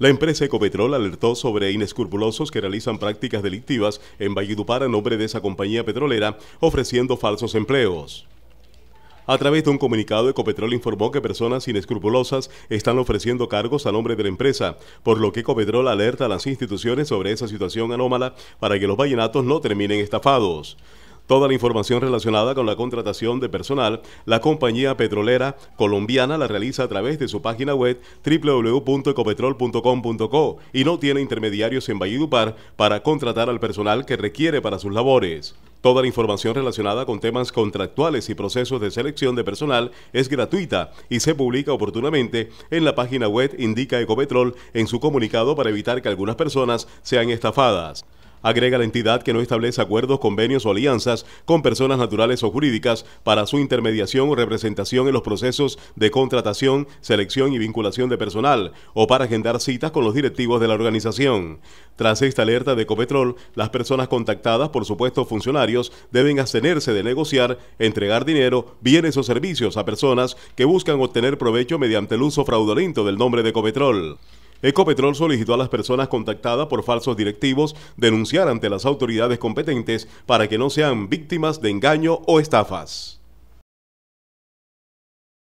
La empresa Ecopetrol alertó sobre inescrupulosos que realizan prácticas delictivas en Valledupar a nombre de esa compañía petrolera, ofreciendo falsos empleos. A través de un comunicado, Ecopetrol informó que personas inescrupulosas están ofreciendo cargos a nombre de la empresa, por lo que Ecopetrol alerta a las instituciones sobre esa situación anómala para que los vallenatos no terminen estafados. Toda la información relacionada con la contratación de personal, la compañía petrolera colombiana la realiza a través de su página web www.ecopetrol.com.co y no tiene intermediarios en Valledupar para contratar al personal que requiere para sus labores. Toda la información relacionada con temas contractuales y procesos de selección de personal es gratuita y se publica oportunamente en la página web Indica Ecopetrol en su comunicado para evitar que algunas personas sean estafadas agrega la entidad que no establece acuerdos, convenios o alianzas con personas naturales o jurídicas para su intermediación o representación en los procesos de contratación, selección y vinculación de personal o para agendar citas con los directivos de la organización. Tras esta alerta de Copetrol, las personas contactadas por supuestos funcionarios deben abstenerse de negociar, entregar dinero, bienes o servicios a personas que buscan obtener provecho mediante el uso fraudulento del nombre de Copetrol. Ecopetrol solicitó a las personas contactadas por falsos directivos denunciar ante las autoridades competentes para que no sean víctimas de engaño o estafas.